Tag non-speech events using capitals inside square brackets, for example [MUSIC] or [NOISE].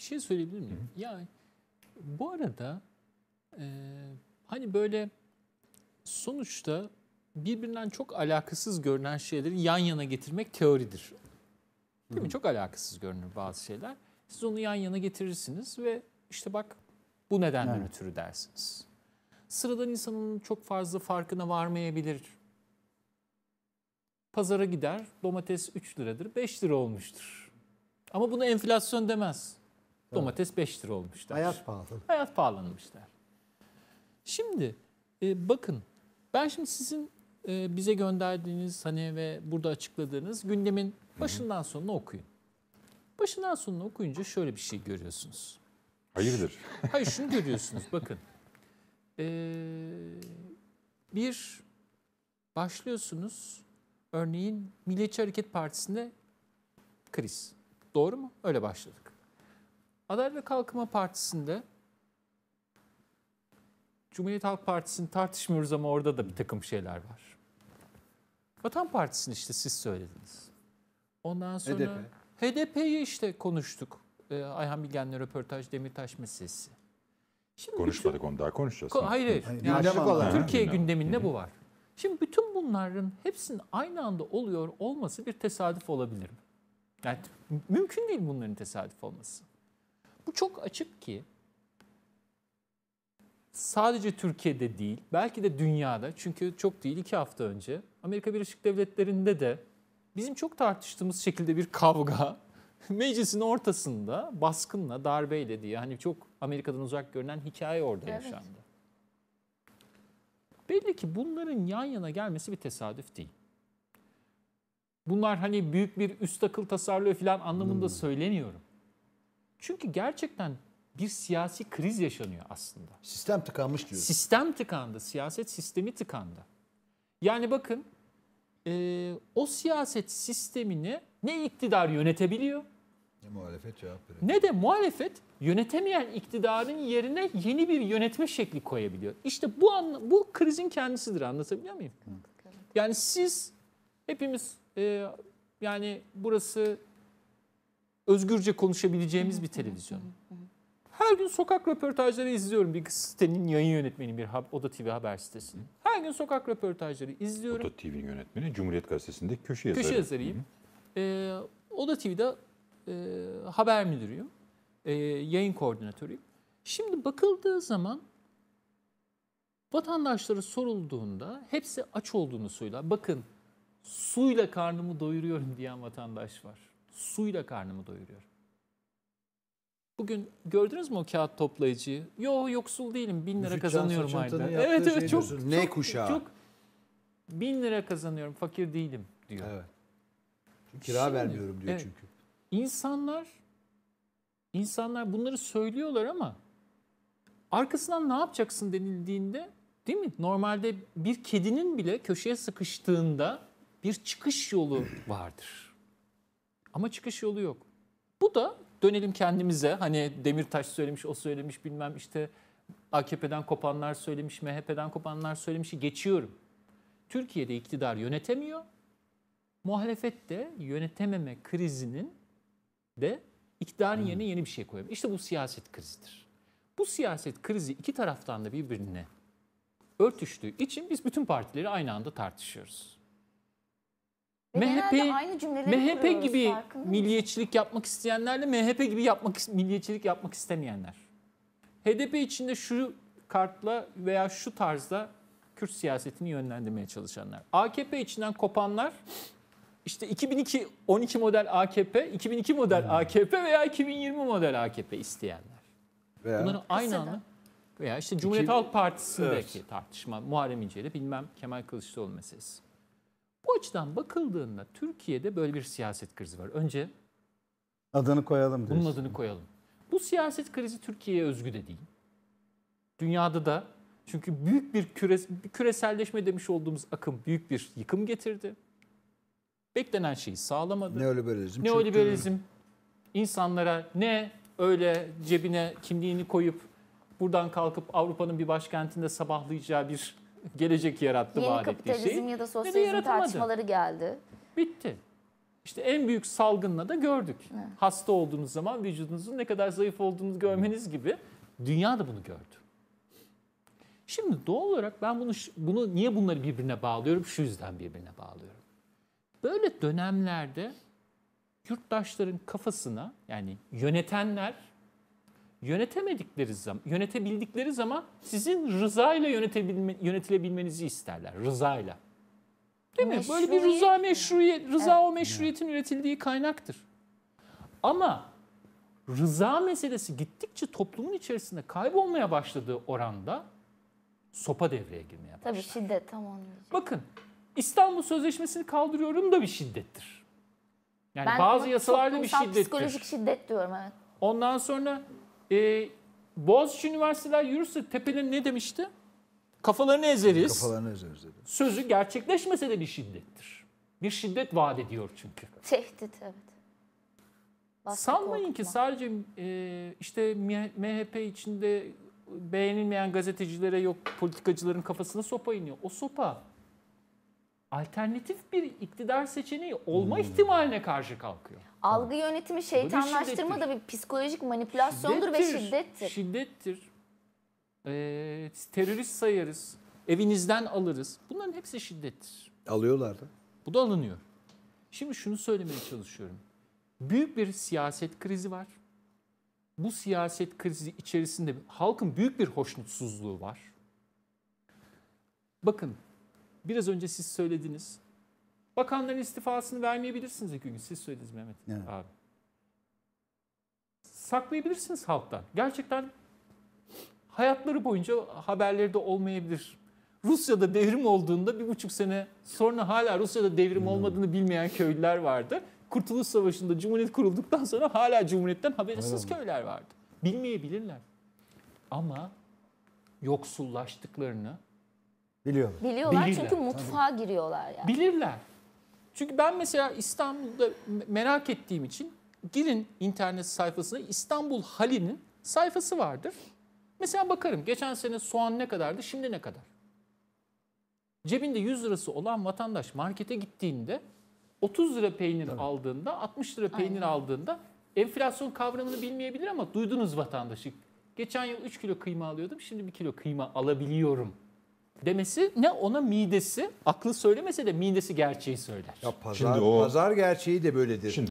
Bir şey söyleyebilir miyim? Hı. Ya bu arada e, hani böyle sonuçta birbirinden çok alakasız görünen şeyleri yan yana getirmek teoridir. Değil Hı. mi? Çok alakasız görünür bazı şeyler. Siz onu yan yana getirirsiniz ve işte bak bu nedenle evet. ötürü dersiniz. Sıradan insanın çok fazla farkına varmayabilir. Pazara gider domates 3 liradır 5 lira olmuştur. Ama bunu enflasyon demez. Domates 5 lira olmuşlar. Hayat pahalı. Hayat pahalanmışlar. Şimdi e, bakın ben şimdi sizin e, bize gönderdiğiniz hani ve burada açıkladığınız gündemin başından sonuna okuyun. Başından sonuna okuyunca şöyle bir şey görüyorsunuz. Hayırdır? Hayır şunu görüyorsunuz bakın. Ee, bir başlıyorsunuz örneğin Milliyetçi Hareket Partisi'nde kriz. Doğru mu? Öyle başladık. Adalet ve Kalkınma Partisi'nde Cumhuriyet Halk Partisi'ni tartışmıyoruz ama orada da bir takım şeyler var. Vatan Partisi'ni işte siz söylediniz. Ondan sonra HDP. HDP'yi işte konuştuk. Ee, Ayhan Bilgen'le röportaj Demirtaş meselesi. Şimdi Konuşmadık bütün, onu daha konuşacağız. Ko- hayır hayır. hayır yani gündem Türkiye gündem. gündeminde Hı-hı. bu var. Şimdi bütün bunların hepsinin aynı anda oluyor olması bir tesadüf olabilir mi? Yani mümkün değil bunların tesadüf olması. Bu çok açık ki sadece Türkiye'de değil, belki de dünyada çünkü çok değil iki hafta önce Amerika Birleşik Devletleri'nde de bizim çok tartıştığımız şekilde bir kavga [LAUGHS] meclisin ortasında baskınla, darbeyle diye hani çok Amerika'dan uzak görünen hikaye orada evet. yaşandı. Belli ki bunların yan yana gelmesi bir tesadüf değil. Bunlar hani büyük bir üst akıl tasarlıyor falan anlamında hmm. söylemiyorum. Çünkü gerçekten bir siyasi kriz yaşanıyor aslında. Sistem tıkanmış diyorsun. Sistem tıkandı, siyaset sistemi tıkandı. Yani bakın e, o siyaset sistemini ne iktidar yönetebiliyor ne muhalefet cevap veriyor. Ne de muhalefet yönetemeyen iktidarın yerine yeni bir yönetme şekli koyabiliyor. İşte bu anla, bu krizin kendisidir anlatabiliyor muyum? Hı. Yani siz hepimiz e, yani burası özgürce konuşabileceğimiz bir televizyon. Her gün sokak röportajları izliyorum. Bir sitenin yayın yönetmeni bir Oda TV haber sitesinin. Her gün sokak röportajları izliyorum. Oda TV'nin yönetmeni Cumhuriyet Gazetesi'nde köşe yazarı. Köşe yazarıyım. Ee, Oda TV'de e, haber müdürüyüm. E, yayın koordinatörüyüm. Şimdi bakıldığı zaman vatandaşlara sorulduğunda hepsi aç olduğunu söyler. Bakın suyla karnımı doyuruyorum diyen vatandaş var suyla karnımı doyuruyorum. Bugün gördünüz mü o kağıt toplayıcıyı? Yo yoksul değilim bin lira Müzik kazanıyorum ayda. Evet evet şey çok, çok, ne kuşağı? Çok, bin lira kazanıyorum fakir değilim diyor. Evet. kira Şimdi, vermiyorum diyor evet, çünkü. İnsanlar insanlar bunları söylüyorlar ama arkasından ne yapacaksın denildiğinde değil mi? Normalde bir kedinin bile köşeye sıkıştığında bir çıkış yolu vardır. Ama çıkış yolu yok. Bu da dönelim kendimize. Hani Demirtaş söylemiş, o söylemiş bilmem işte AKP'den kopanlar söylemiş, MHP'den kopanlar söylemiş. geçiyorum. Türkiye'de iktidar yönetemiyor. Muhalefet de yönetememe krizinin de iktidarın yerine yeni bir şey koyuyor. İşte bu siyaset krizidir. Bu siyaset krizi iki taraftan da birbirine örtüştüğü için biz bütün partileri aynı anda tartışıyoruz. MHP aynı MHP gibi milliyetçilik yapmak isteyenlerle MHP gibi yapmak milliyetçilik yapmak istemeyenler. HDP içinde şu kartla veya şu tarzda Kürt siyasetini yönlendirmeye çalışanlar. AKP içinden kopanlar işte 2002 12 model AKP, 2002 model hmm. AKP veya 2020 model AKP isteyenler. Veya Bunların aynı anı veya işte Cumhuriyet Halk Partisi'ndeki evet. tartışma Muharrem İnce bilmem Kemal Kılıçdaroğlu meselesi. Bu açıdan bakıldığında Türkiye'de böyle bir siyaset krizi var. Önce adını koyalım. Diyorsun. Bunun adını koyalım. Bu siyaset krizi Türkiye'ye özgü de değil. Dünyada da çünkü büyük bir küreselleşme demiş olduğumuz akım büyük bir yıkım getirdi. Beklenen şeyi sağlamadı. Neoliberalizm. Neoliberalizm insanlara ne öyle cebine kimliğini koyup buradan kalkıp Avrupa'nın bir başkentinde sabahlayacağı bir gelecek yarattı Yeni vaat ettiği şey. Yeni ya da sosyalizm tartışmaları geldi. Bitti. İşte en büyük salgınla da gördük. Evet. Hasta olduğunuz zaman vücudunuzun ne kadar zayıf olduğunu görmeniz gibi dünya da bunu gördü. Şimdi doğal olarak ben bunu bunu niye bunları birbirine bağlıyorum? Şu yüzden birbirine bağlıyorum. Böyle dönemlerde yurttaşların kafasına yani yönetenler yönetemedikleri zaman, yönetebildikleri zaman sizin rızayla yönetebilme, yönetilebilmenizi isterler. Rızayla. Değil mi? Böyle bir rıza meşruiyet, rıza o meşruiyetin üretildiği kaynaktır. Ama rıza meselesi gittikçe toplumun içerisinde kaybolmaya başladığı oranda sopa devreye girmeye başlar. Tabii şiddet tam onu Bakın İstanbul Sözleşmesi'ni kaldırıyorum da bir şiddettir. Yani ben bazı yasalarda bir şiddettir. Ben Psikolojik şiddet diyorum evet. Ondan sonra e, Boğaziçi Üniversiteler yürürse tepeleri ne demişti? Kafalarını ezeriz. Kafalarını ezeriz dedi. Sözü gerçekleşmese de bir şiddettir. Bir şiddet vaat ediyor çünkü. Tehdit evet. Baskı Sanmayın korkutma. ki sadece e, işte MHP içinde beğenilmeyen gazetecilere yok politikacıların kafasına sopa iniyor. O sopa alternatif bir iktidar seçeneği olma hmm. ihtimaline karşı kalkıyor. Algı yönetimi şeytanlaştırma bir da bir psikolojik manipülasyondur şiddettir. ve şiddettir. Şiddettir. Ee, terörist sayarız. Evinizden alırız. Bunların hepsi şiddettir. Alıyorlar da. Bu da alınıyor. Şimdi şunu söylemeye çalışıyorum. Büyük bir siyaset krizi var. Bu siyaset krizi içerisinde halkın büyük bir hoşnutsuzluğu var. Bakın biraz önce siz söylediniz. Bakanların istifasını vermeyebilirsiniz iki gün. Siz söylediniz Mehmet evet. abi. Saklayabilirsiniz halktan. Gerçekten hayatları boyunca haberleri de olmayabilir. Rusya'da devrim olduğunda bir buçuk sene sonra hala Rusya'da devrim hmm. olmadığını bilmeyen köylüler vardı. Kurtuluş Savaşı'nda Cumhuriyet kurulduktan sonra hala Cumhuriyet'ten habersiz köyler vardı. Bilmeyebilirler. Ama yoksullaştıklarını, Biliyor. Biliyorlar Bilirler, çünkü mutfağa giriyorlar yani. Bilirler. Çünkü ben mesela İstanbul'da merak ettiğim için girin internet sayfasına İstanbul Hali'nin sayfası vardır. Mesela bakarım geçen sene soğan ne kadardı şimdi ne kadar? Cebinde 100 lirası olan vatandaş markete gittiğinde 30 lira peynir Tabii. aldığında 60 lira peynir Aynen. aldığında enflasyon kavramını bilmeyebilir ama duydunuz vatandaşı. Geçen yıl 3 kilo kıyma alıyordum şimdi 1 kilo kıyma alabiliyorum demesi ne ona midesi aklı söylemese de midesi gerçeği söyler. Ya pazar, Şimdi o, pazar gerçeği de böyledir. Şimdi